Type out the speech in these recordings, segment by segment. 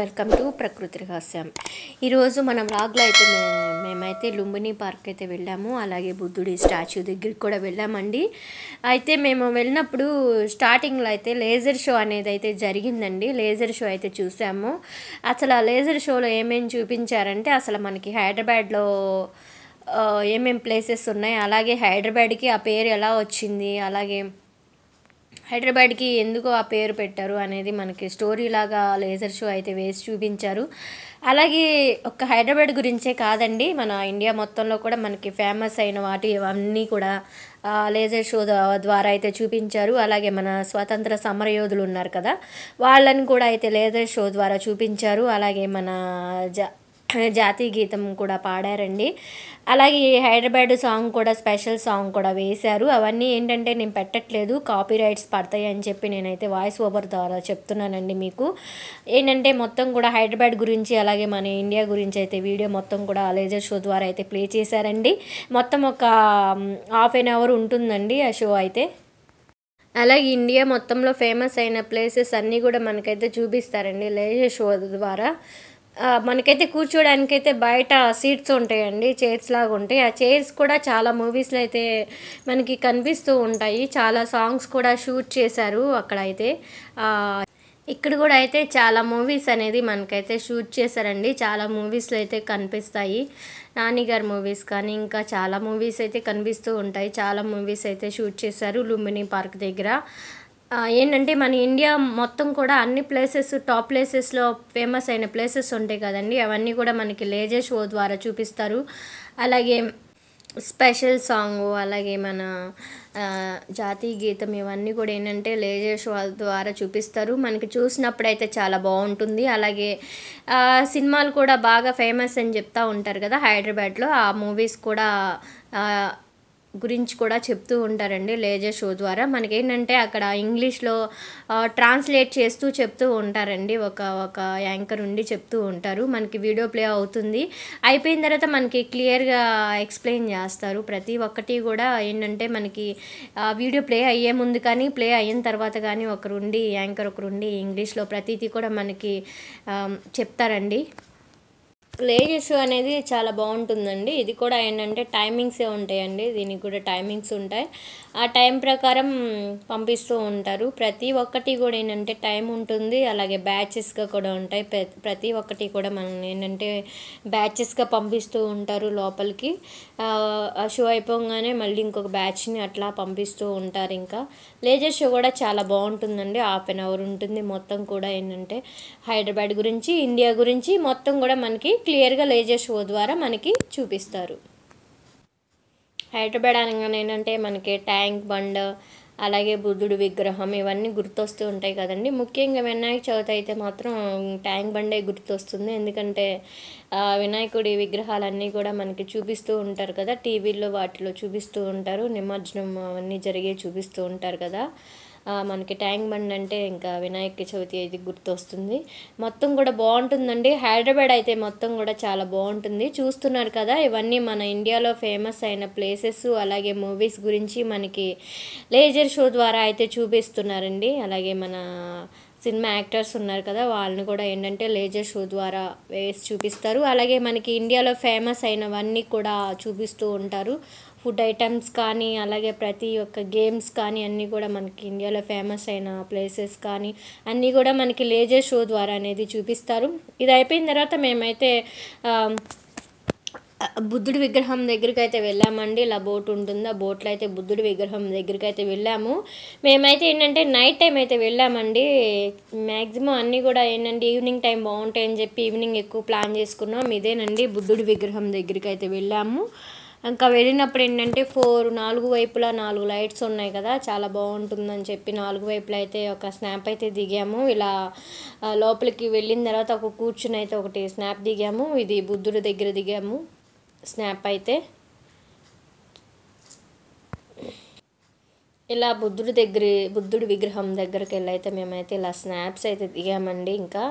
welcome to ప్రకృతి రహస్యం ఈరోజు మనం వ్లాగ్లో అయితే మేమైతే లుంబిని పార్క్ అయితే వెళ్ళాము అలాగే బుద్ధుడి స్టాచ్యూ దగ్గరికి కూడా వెళ్ళామండి అయితే మేము వెళ్ళినప్పుడు స్టార్టింగ్లో అయితే లేజర్ షో అనేది అయితే జరిగిందండి లేజర్ షో అయితే చూసాము అసలు ఆ లేజర్ షోలో ఏమేమి చూపించారంటే అసలు మనకి హైదరాబాద్లో ఏమేమి ప్లేసెస్ ఉన్నాయి అలాగే హైదరాబాద్కి ఆ పేరు ఎలా వచ్చింది అలాగే హైదరాబాద్కి ఎందుకు ఆ పేరు పెట్టారు అనేది మనకి స్టోరీ లాగా లేజర్ షో అయితే వేసి చూపించారు అలాగే ఒక హైదరాబాద్ గురించే కాదండి మన ఇండియా మొత్తంలో కూడా మనకి ఫేమస్ అయిన వాటి అన్నీ కూడా లేజర్ షో ద్వారా అయితే చూపించారు అలాగే మన స్వతంత్ర సమరయోధులు ఉన్నారు కదా వాళ్ళని కూడా అయితే లేజర్ షో ద్వారా చూపించారు అలాగే మన జ జాతీయ గీతం కూడా పాడారండి అలాగే హైదరాబాద్ సాంగ్ కూడా స్పెషల్ సాంగ్ కూడా వేశారు అవన్నీ ఏంటంటే నేను పెట్టట్లేదు కాపీ రైట్స్ పడతాయి అని చెప్పి నేనైతే వాయిస్ ఓవర్ ద్వారా చెప్తున్నానండి మీకు ఏంటంటే మొత్తం కూడా హైదరాబాద్ గురించి అలాగే మన ఇండియా గురించి అయితే వీడియో మొత్తం కూడా లేజర్ షో ద్వారా అయితే ప్లే చేశారండి మొత్తం ఒక హాఫ్ ఎన్ అవర్ ఉంటుందండి ఆ షో అయితే అలాగే ఇండియా మొత్తంలో ఫేమస్ అయిన ప్లేసెస్ అన్నీ కూడా మనకైతే చూపిస్తారండి లేజర్ షో ద్వారా మనకైతే కూర్చోడానికైతే బయట సీట్స్ ఉంటాయండి చైర్స్ లాగా ఉంటాయి ఆ చైర్స్ కూడా చాలా మూవీస్లో అయితే మనకి కనిపిస్తూ ఉంటాయి చాలా సాంగ్స్ కూడా షూట్ చేశారు అక్కడైతే ఇక్కడ కూడా అయితే చాలా మూవీస్ అనేది మనకైతే షూట్ చేశారండి చాలా మూవీస్లో అయితే కనిపిస్తాయి నానిగారి మూవీస్ కానీ ఇంకా చాలా మూవీస్ అయితే కనిపిస్తూ ఉంటాయి చాలా మూవీస్ అయితే షూట్ చేశారు లుంబిని పార్క్ దగ్గర ఏంటంటే మన ఇండియా మొత్తం కూడా అన్ని ప్లేసెస్ టాప్ ప్లేసెస్లో ఫేమస్ అయిన ప్లేసెస్ ఉంటాయి కదండి అవన్నీ కూడా మనకి లేజర్ షో ద్వారా చూపిస్తారు అలాగే స్పెషల్ సాంగ్ అలాగే మన జాతీయ గీతం ఇవన్నీ కూడా ఏంటంటే లేజర్ షో ద్వారా చూపిస్తారు మనకి చూసినప్పుడైతే చాలా బాగుంటుంది అలాగే సినిమాలు కూడా బాగా ఫేమస్ అని చెప్తూ ఉంటారు కదా హైదరాబాద్లో ఆ మూవీస్ కూడా గురించి కూడా చెప్తూ ఉంటారండి లేజర్ షో ద్వారా మనకేంటంటే అక్కడ ఇంగ్లీష్లో ట్రాన్స్లేట్ చేస్తూ చెప్తూ ఉంటారండి ఒక ఒక యాంకర్ ఉండి చెప్తూ ఉంటారు మనకి వీడియో ప్లే అవుతుంది అయిపోయిన తర్వాత మనకి క్లియర్గా ఎక్స్ప్లెయిన్ చేస్తారు ప్రతి ఒక్కటి కూడా ఏంటంటే మనకి వీడియో ప్లే అయ్యే ముందు కానీ ప్లే అయిన తర్వాత కానీ ఒకరుండి యాంకర్ ఒకరుండి ఇంగ్లీష్లో ప్రతిదీ కూడా మనకి చెప్తారండి లేజ్ అనేది చాలా బాగుంటుందండి ఇది కూడా ఏంటంటే టైమింగ్సే ఉంటాయండి దీనికి కూడా టైమింగ్స్ ఉంటాయి ఆ టైం ప్రకారం పంపిస్తూ ఉంటారు ప్రతి ఒక్కటి కూడా ఏంటంటే టైం ఉంటుంది అలాగే బ్యాచెస్గా కూడా ఉంటాయి ప్రతి ఒక్కటి కూడా మనం ఏంటంటే బ్యాచెస్గా పంపిస్తూ ఉంటారు లోపలికి షో అయిపోగానే మళ్ళీ ఇంకొక బ్యాచ్ని అట్లా పంపిస్తూ ఉంటారు ఇంకా లేజర్ షో కూడా చాలా బాగుంటుందండి హాఫ్ అన్ అవర్ ఉంటుంది మొత్తం కూడా ఏంటంటే హైదరాబాద్ గురించి ఇండియా గురించి మొత్తం కూడా మనకి క్లియర్గా లేజర్ షో ద్వారా మనకి చూపిస్తారు హైదరాబాద్ అనగానే ఏంటంటే మనకి ట్యాంక్ బండ్ అలాగే బుద్ధుడు విగ్రహం ఇవన్నీ గుర్తొస్తూ ఉంటాయి కదండి ముఖ్యంగా వినాయక చవితి అయితే మాత్రం ట్యాంక్ బండే గుర్తొస్తుంది ఎందుకంటే వినాయకుడి విగ్రహాలన్నీ కూడా మనకి చూపిస్తూ ఉంటారు కదా టీవీల్లో వాటిలో చూపిస్తూ ఉంటారు నిమజ్జనం అవన్నీ జరిగే చూపిస్తూ ఉంటారు కదా మనకి ట్యాంక్ బండ్ అంటే ఇంకా వినాయక చవితి అయితే గుర్తొస్తుంది మొత్తం కూడా బాగుంటుందండి హైదరాబాద్ అయితే మొత్తం కూడా చాలా బాగుంటుంది చూస్తున్నారు కదా ఇవన్నీ మన ఇండియాలో ఫేమస్ అయిన ప్లేసెస్ అలాగే మూవీస్ గురించి మనకి లేజర్ షో ద్వారా అయితే చూపిస్తున్నారండి అలాగే మన సినిమా యాక్టర్స్ ఉన్నారు కదా వాళ్ళని కూడా ఏంటంటే లేజర్ షో ద్వారా వేసి చూపిస్తారు అలాగే మనకి ఇండియాలో ఫేమస్ అయినవన్నీ కూడా చూపిస్తూ ఉంటారు ఫుడ్ ఐటమ్స్ కానీ అలాగే ప్రతి ఒక్క గేమ్స్ కానీ అన్నీ కూడా మనకి ఇండియాలో ఫేమస్ అయిన ప్లేసెస్ కానీ అన్నీ కూడా మనకి లేజర్ షో ద్వారా అనేది చూపిస్తారు ఇది అయిపోయిన తర్వాత మేమైతే బుద్ధుడి విగ్రహం దగ్గరికి అయితే వెళ్ళామండి ఇలా బోట్ ఉంటుంది ఆ బోట్లో అయితే బుద్ధుడి విగ్రహం దగ్గరికి అయితే వెళ్ళాము మేమైతే ఏంటంటే నైట్ టైం అయితే వెళ్ళామండి మ్యాక్సిమం అన్నీ కూడా ఏంటంటే ఈవినింగ్ టైం బాగుంటాయని చెప్పి ఈవినింగ్ ఎక్కువ ప్లాన్ చేసుకున్నాం ఇదేనండి బుద్ధుడి విగ్రహం దగ్గరికి అయితే వెళ్ళాము ఇంకా వెళ్ళినప్పుడు ఏంటంటే ఫోర్ నాలుగు వైపులా నాలుగు లైట్స్ ఉన్నాయి కదా చాలా బాగుంటుందని చెప్పి నాలుగు వైపులా అయితే ఒక స్నాప్ అయితే దిగాము ఇలా లోపలికి వెళ్ళిన తర్వాత ఒక కూర్చుని అయితే ఒకటి స్నాప్ దిగాము ఇది బుద్ధుడి దగ్గర దిగాము స్నాప్ అయితే ఇలా బుద్ధుడి దగ్గర బుద్ధుడి విగ్రహం దగ్గరికి వెళ్ళైతే మేమైతే ఇలా స్నాప్స్ అయితే దిగామండి ఇంకా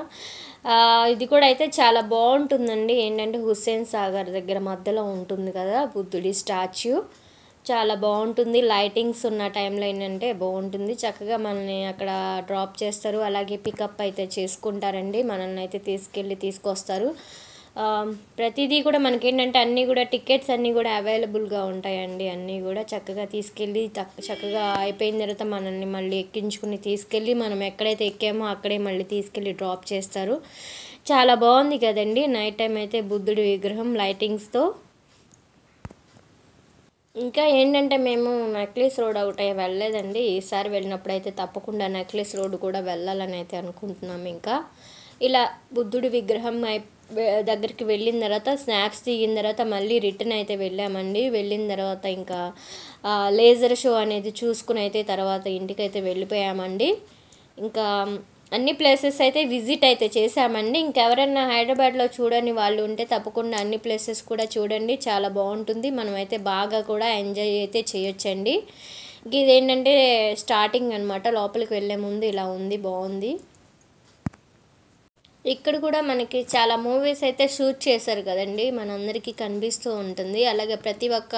ఇది కూడా అయితే చాలా బాగుంటుందండి ఏంటంటే హుస్సేన్ సాగర్ దగ్గర మధ్యలో ఉంటుంది కదా బుద్ధుడి స్టాచ్యూ చాలా బాగుంటుంది లైటింగ్స్ ఉన్న టైంలో ఏంటంటే బాగుంటుంది చక్కగా మనల్ని అక్కడ డ్రాప్ చేస్తారు అలాగే పికప్ అయితే చేసుకుంటారండి మనల్ని అయితే తీసుకెళ్ళి తీసుకొస్తారు ప్రతిదీ కూడా మనకేంటంటే అన్నీ కూడా టికెట్స్ అన్నీ కూడా అవైలబుల్గా ఉంటాయండి అన్నీ కూడా చక్కగా తీసుకెళ్ళి చక్కగా అయిపోయిన తర్వాత మనల్ని మళ్ళీ ఎక్కించుకుని తీసుకెళ్ళి మనం ఎక్కడైతే ఎక్కామో అక్కడే మళ్ళీ తీసుకెళ్ళి డ్రాప్ చేస్తారు చాలా బాగుంది కదండి నైట్ టైం అయితే బుద్ధుడి విగ్రహం లైటింగ్స్తో ఇంకా ఏంటంటే మేము నెక్లెస్ రోడ్ అవుట్ అయ్యి వెళ్ళలేదండి ఈసారి వెళ్ళినప్పుడు అయితే తప్పకుండా నెక్లెస్ రోడ్ కూడా వెళ్ళాలని అయితే అనుకుంటున్నాం ఇంకా ఇలా బుద్ధుడి విగ్రహం దగ్గరికి వెళ్ళిన తర్వాత స్నాక్స్ దిగిన తర్వాత మళ్ళీ రిటర్న్ అయితే వెళ్ళామండి వెళ్ళిన తర్వాత ఇంకా లేజర్ షో అనేది చూసుకుని అయితే తర్వాత ఇంటికైతే వెళ్ళిపోయామండి ఇంకా అన్ని ప్లేసెస్ అయితే విజిట్ అయితే చేశామండి ఇంకెవరైనా హైదరాబాద్లో చూడని వాళ్ళు ఉంటే తప్పకుండా అన్ని ప్లేసెస్ కూడా చూడండి చాలా బాగుంటుంది మనమైతే బాగా కూడా ఎంజాయ్ అయితే చేయొచ్చండి ఇదేంటంటే స్టార్టింగ్ అనమాట లోపలికి వెళ్ళే ముందు ఇలా ఉంది బాగుంది ఇక్కడ కూడా మనకి చాలా మూవీస్ అయితే షూట్ చేశారు కదండి మనందరికీ కనిపిస్తూ ఉంటుంది అలాగే ప్రతి ఒక్క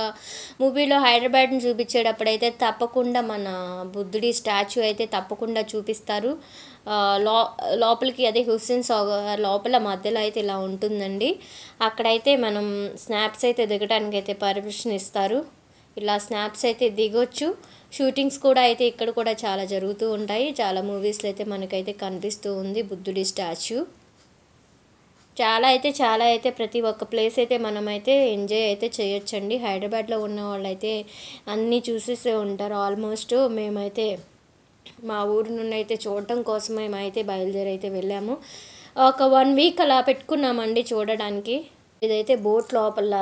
మూవీలో హైదరాబాద్ని చూపించేటప్పుడైతే తప్పకుండా మన బుద్ధుడి స్టాచ్యూ అయితే తప్పకుండా చూపిస్తారు లో లోపలికి అదే హుస్సేన్ సాగర్ లోపల మధ్యలో అయితే ఇలా ఉంటుందండి అక్కడైతే మనం స్నాప్స్ అయితే దిగడానికి అయితే పర్మిషన్ ఇస్తారు ఇలా స్నాప్స్ అయితే దిగొచ్చు షూటింగ్స్ కూడా అయితే ఇక్కడ కూడా చాలా జరుగుతూ ఉంటాయి చాలా మూవీస్లో అయితే మనకైతే కనిపిస్తూ ఉంది బుద్ధుడి స్టాచ్యూ చాలా అయితే చాలా అయితే ప్రతి ఒక్క ప్లేస్ అయితే మనమైతే ఎంజాయ్ అయితే చేయొచ్చండి హైదరాబాద్లో ఉన్న వాళ్ళైతే అన్నీ చూసేసే ఉంటారు ఆల్మోస్ట్ మేమైతే మా ఊరు నుండి అయితే చూడటం కోసం మేమైతే బయలుదేరి అయితే వెళ్ళాము ఒక వన్ వీక్ అలా పెట్టుకున్నామండి చూడడానికి ఇదైతే బోట్ లోపల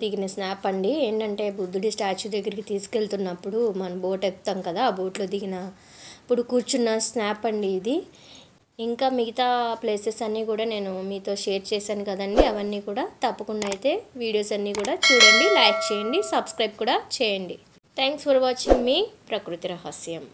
దిగిన స్నాప్ అండి ఏంటంటే బుద్ధుడి స్టాచ్యూ దగ్గరికి తీసుకెళ్తున్నప్పుడు మనం బోట్ ఎక్కుతాం కదా ఆ బోట్లో దిగిన ఇప్పుడు కూర్చున్న స్నాప్ అండి ఇది ఇంకా మిగతా ప్లేసెస్ అన్నీ కూడా నేను మీతో షేర్ చేశాను కదండి అవన్నీ కూడా తప్పకుండా అయితే వీడియోస్ అన్నీ కూడా చూడండి లైక్ చేయండి సబ్స్క్రైబ్ కూడా చేయండి థ్యాంక్స్ ఫర్ వాచింగ్ మీ ప్రకృతి రహస్యం